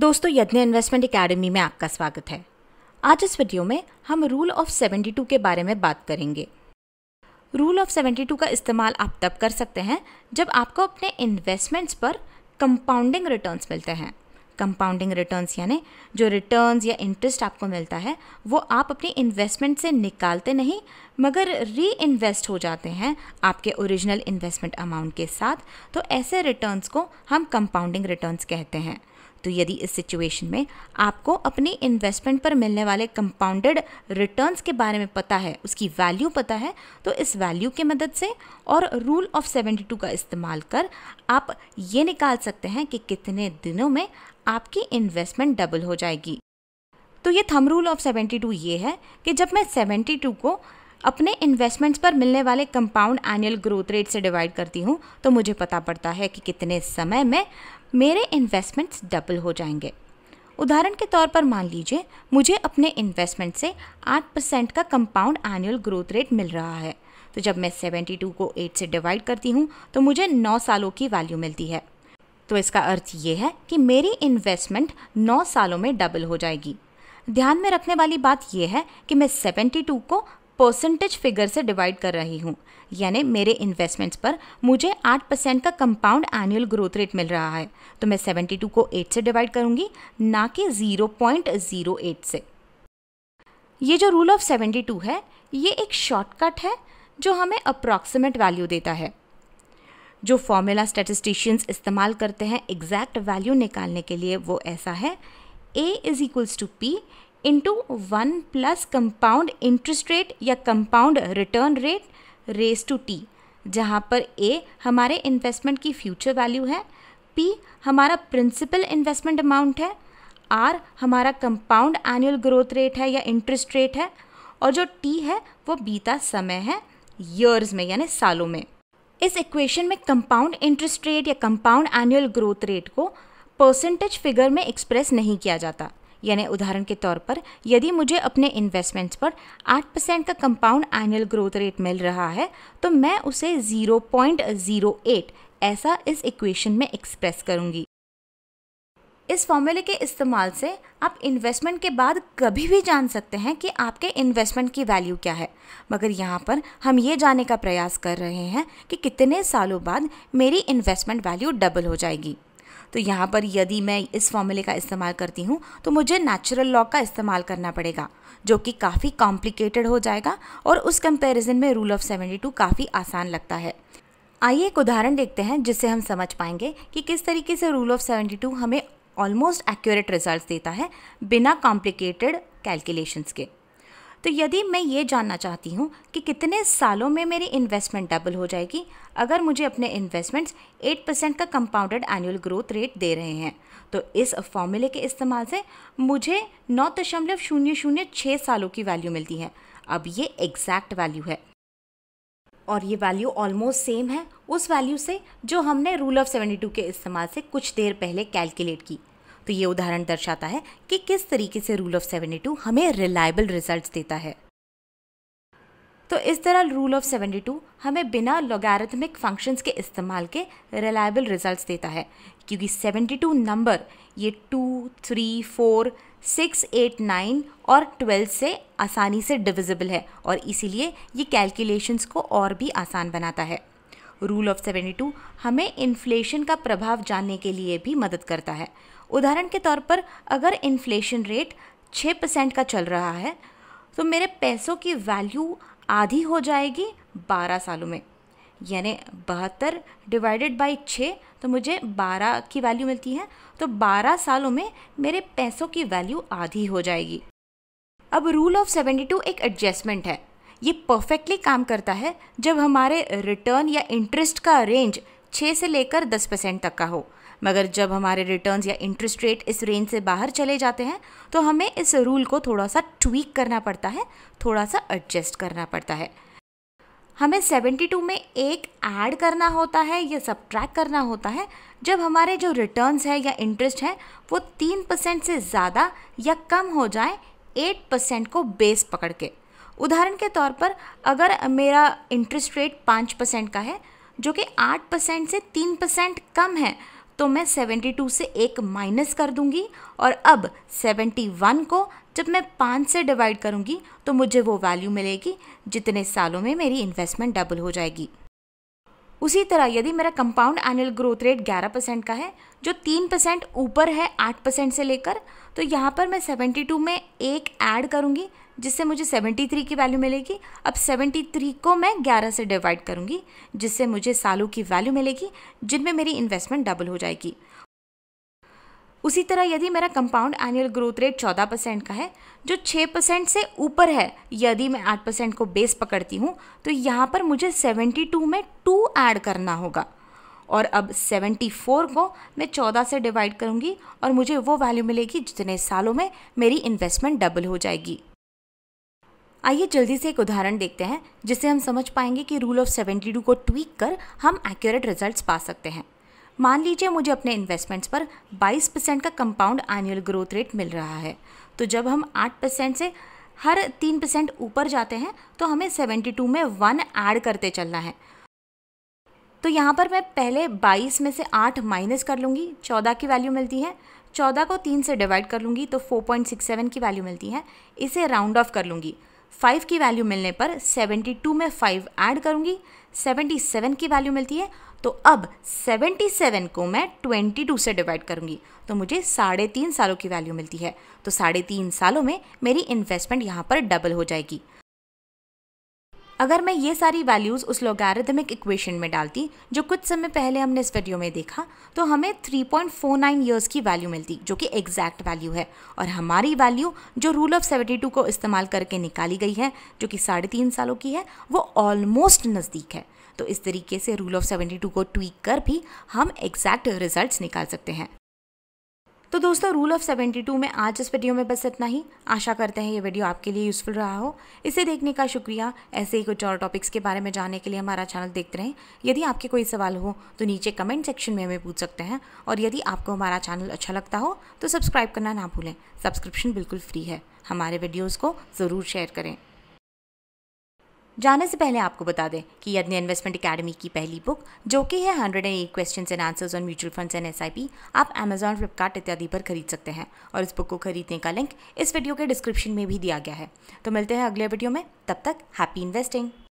दोस्तों यज्ञ investment academy में आपका स्वागत है आज इस वीडियो में हम रूल ऑफ 72 के बारे में बात करेंगे रूल ऑफ 72 का इस्तेमाल आप तब कर सकते हैं जब आपको अपने इन्वेस्टमेंट्स पर कंपाउंडिंग रिटर्न्स मिलते हैं कंपाउंडिंग रिटर्न्स यानी जो रिटर्न्स या इंटरेस्ट आपको मिलता है वो आप अपने इन्वेस्टमेंट से निकालते नहीं मगर री इन्वेस्ट हो जाते हैं आपके ओरिजिनल इन्वेस्टमेंट अमाउंट के साथ तो ऐसे रिटर्न्स को हम कंपाउंडिंग रिटर्न्स कहते हैं तो यदि इस सिचुएशन में आपको अपने इन्वेस्टमेंट पर मिलने वाले कंपाउंडेड रिटर्न्स के बारे में पता है उसकी वैल्यू पता है तो इस वैल्यू की मदद से और रूल ऑफ 72 का इस्तेमाल कर आप ये निकाल सकते हैं कि कितने दिनों में आपकी इन्वेस्टमेंट डबल हो जाएगी तो ये थम रूल ऑफ 72 ये है कि जब मैं 72 को अपने इन्वेस्टमेंट्स पर मिलने वाले कंपाउंड एनुअल ग्रोथ रेट से डिवाइड करती हूँ तो मुझे पता पड़ता है कि कितने समय में मेरे इन्वेस्टमेंट्स डबल हो जाएंगे उदाहरण के तौर पर मान लीजिए मुझे अपने इन्वेस्टमेंट से 8 परसेंट का कंपाउंड एनुअल ग्रोथ रेट मिल रहा है तो जब मैं 72 को 8 से डिवाइड करती हूँ तो मुझे 9 सालों की वैल्यू मिलती है तो इसका अर्थ ये है कि मेरी इन्वेस्टमेंट 9 सालों में डबल हो जाएगी ध्यान में रखने वाली बात यह है कि मैं 72 को परसेंटेज फिगर से डिवाइड कर रही हूँ यानी मेरे इन्वेस्टमेंट्स पर मुझे 8 परसेंट का कंपाउंड एनुअल ग्रोथ रेट मिल रहा है तो मैं 72 को 8 से डिवाइड करूँगी ना कि 0.08 से ये जो रूल ऑफ 72 है ये एक शॉर्टकट है जो हमें अप्रॉक्सीमेट वैल्यू देता है जो फॉर्मूला स्टेटिस्टिशियंस इस्तेमाल करते हैं एग्जैक्ट वैल्यू निकालने के लिए वो ऐसा है A is equals to P into one plus compound interest rate या compound return rate raise to T जहाँ पर ए हमारे इन्वेस्टमेंट की फ्यूचर वैल्यू है पी हमारा प्रिंसिपल इन्वेस्टमेंट अमाउंट है आर हमारा कंपाउंड एनुअल ग्रोथ रेट है या इंटरेस्ट रेट है और जो टी है वो बीता समय है ईयर्स में यानी सालों में इस इक्वेशन में कंपाउंड इंटरेस्ट रेट या कंपाउंड एनुअल ग्रोथ रेट को परसेंटेज फिगर में एक्सप्रेस नहीं किया जाता यानी उदाहरण के तौर पर यदि मुझे अपने इन्वेस्टमेंट्स पर 8 परसेंट का कंपाउंड एनुअल ग्रोथ रेट मिल रहा है तो मैं उसे 0.08 ऐसा इस इक्वेशन में एक्सप्रेस करूंगी इस फॉर्मूले के इस्तेमाल से आप इन्वेस्टमेंट के बाद कभी भी जान सकते हैं कि आपके इन्वेस्टमेंट की वैल्यू क्या है मगर यहाँ पर हम ये जानने का प्रयास कर रहे हैं कि कितने सालों बाद मेरी इन्वेस्टमेंट वैल्यू डबल हो जाएगी तो यहाँ पर यदि मैं इस फॉर्मूले का इस्तेमाल करती हूँ तो मुझे नेचुरल लॉ का इस्तेमाल करना पड़ेगा जो कि काफ़ी कॉम्प्लिकेटेड हो जाएगा और उस कंपैरिजन में रूल ऑफ सेवेंटी टू काफ़ी आसान लगता है आइए एक उदाहरण देखते हैं जिससे हम समझ पाएंगे कि किस तरीके से रूल ऑफ सेवेंटी टू हमें ऑलमोस्ट एक्यूरेट रिजल्ट देता है बिना कॉम्प्लिकेटेड कैलकुलेशंस के तो यदि मैं ये जानना चाहती हूँ कि कितने सालों में मेरी इन्वेस्टमेंट डबल हो जाएगी अगर मुझे अपने इन्वेस्टमेंट्स 8 परसेंट का कंपाउंडेड एनुअल ग्रोथ रेट दे रहे हैं तो इस फॉर्मूले के इस्तेमाल से मुझे नौ दशमलव शून्य शून्य छः सालों की वैल्यू मिलती है अब ये एग्जैक्ट वैल्यू है और ये वैल्यू ऑलमोस्ट सेम है उस वैल्यू से जो हमने रूल ऑफ 72 के इस्तेमाल से कुछ देर पहले कैलकुलेट की तो ये उदाहरण दर्शाता है कि किस तरीके से रूल ऑफ सेवेंटी टू हमें रिलायबल रिजल्ट देता है तो इस तरह रूल ऑफ सेवेंटी टू हमें बिना लोगारिथमिक फंक्शंस के इस्तेमाल के रिलायबल रिजल्ट देता है क्योंकि सेवेंटी टू नंबर ये two three four six eight nine और ट्वेल्व से आसानी से डिविजिबल है और इसीलिए ये कैलकुलेशंस को और भी आसान बनाता है रूल ऑफ सेवेंटी टू हमें इन्फ्लेशन का प्रभाव जानने के लिए भी मदद करता है उदाहरण के तौर पर अगर इन्फ्लेशन रेट छः परसेंट का चल रहा है तो मेरे पैसों की वैल्यू आधी हो जाएगी बारह सालों में यानी बहत्तर डिवाइडेड बाई छः तो मुझे बारह की वैल्यू मिलती है तो बारह सालों में मेरे पैसों की वैल्यू आधी हो जाएगी अब रूल ऑफ सेवेंटी टू एक एडजस्टमेंट है ये परफेक्टली काम करता है जब हमारे रिटर्न या इंटरेस्ट का रेंज 6 से लेकर 10 परसेंट तक का हो मगर जब हमारे रिटर्न्स या इंटरेस्ट रेट इस रेंज से बाहर चले जाते हैं तो हमें इस रूल को थोड़ा सा ट्वीक करना पड़ता है थोड़ा सा एडजस्ट करना पड़ता है हमें 72 में एक ऐड करना होता है या सब्ट्रैक करना होता है जब हमारे जो रिटर्न्स है या इंटरेस्ट है वो तीन परसेंट से ज़्यादा या कम हो जाए एट परसेंट को बेस पकड़ के उदाहरण के तौर पर अगर मेरा इंटरेस्ट रेट पाँच परसेंट का है जो कि आठ परसेंट से तीन परसेंट कम है तो मैं 72 से एक माइनस कर दूंगी और अब 71 को जब मैं पाँच से डिवाइड करूंगी तो मुझे वो वैल्यू मिलेगी जितने सालों में मेरी इन्वेस्टमेंट डबल हो जाएगी उसी तरह यदि मेरा compound annual growth rate 11 percent का है जो 3 परसेंट ऊपर है 8 परसेंट से लेकर तो यहाँ पर मैं 72 में एक ऐड करूँगी जिससे मुझे 73 की वैल्यू मिलेगी अब 73 को मैं 11 से डिवाइड करूँगी जिससे मुझे सालों की वैल्यू मिलेगी जिनमें मेरी इन्वेस्टमेंट डबल हो जाएगी उसी तरह यदि मेरा कंपाउंड एनुअल ग्रोथ रेट चौदह परसेंट का है जो छः परसेंट से ऊपर है यदि मैं आठ परसेंट को बेस पकड़ती हूँ तो यहाँ पर मुझे सेवेंटी टू में टू ऐड करना होगा और अब सेवेंटी फोर को मैं चौदह से डिवाइड करूँगी और मुझे वो वैल्यू मिलेगी जितने सालों में मेरी इन्वेस्टमेंट डबल हो जाएगी आइए जल्दी से एक उदाहरण देखते हैं जिससे हम समझ पाएंगे कि रूल ऑफ सेवेंटी टू को ट्वीक कर हम एक्यूरेट रिजल्ट्स पा सकते हैं मान लीजिए मुझे अपने इन्वेस्टमेंट्स पर 22 परसेंट का कंपाउंड एनुअल ग्रोथ रेट मिल रहा है तो जब हम 8 परसेंट से हर 3 परसेंट ऊपर जाते हैं तो हमें 72 में वन ऐड करते चलना है तो यहाँ पर मैं पहले 22 में से 8 माइनस कर लूँगी 14 की वैल्यू मिलती है 14 को 3 से डिवाइड कर लूँगी तो 4.67 की वैल्यू मिलती है इसे राउंड ऑफ कर लूँगी 5 की वैल्यू मिलने पर 72 में 5 ऐड करूँगी 77 की वैल्यू मिलती है तो अब 77 को मैं 22 से डिवाइड करूँगी तो मुझे साढ़े तीन सालों की वैल्यू मिलती है तो साढ़े तीन सालों में मेरी इन्वेस्टमेंट यहाँ पर डबल हो जाएगी अगर मैं ये सारी वैल्यूज़ उस लोगारिथमिक इक्वेशन में डालती जो कुछ समय पहले हमने इस वीडियो में देखा तो हमें 3.49 ईयर्स की वैल्यू मिलती जो कि एग्जैक्ट वैल्यू है और हमारी वैल्यू जो रूल ऑफ 72 को इस्तेमाल करके निकाली गई है जो कि साढ़े तीन सालों की है वो ऑलमोस्ट नज़दीक है तो इस तरीके से रूल ऑफ 72 को ट्वीक कर भी हम एग्जैक्ट रिजल्ट्स निकाल सकते हैं तो दोस्तों रूल ऑफ 72 में आज इस वीडियो में बस इतना ही आशा करते हैं ये वीडियो आपके लिए यूज़फुल रहा हो इसे देखने का शुक्रिया ऐसे ही कुछ और टॉपिक्स के बारे में जानने के लिए हमारा चैनल देखते रहें यदि आपके कोई सवाल हो तो नीचे कमेंट सेक्शन में हमें पूछ सकते हैं और यदि आपको हमारा चैनल अच्छा लगता हो तो सब्सक्राइब करना ना भूलें सब्सक्रिप्शन बिल्कुल फ्री है हमारे वीडियोज़ को ज़रूर शेयर करें जाने से पहले आपको बता दें कि यज्ञ इन्वेस्टमेंट अकेडमी की पहली बुक जो कि है hundred and eight question and answers on mutual funds and एस आप अमेजॉन फ्लिपकार्ट इत्यादि पर खरीद सकते हैं और इस बुक को खरीदने का लिंक इस वीडियो के डिस्क्रिप्शन में भी दिया गया है तो मिलते हैं अगले वीडियो में तब तक हैप्पी इन्वेस्टिंग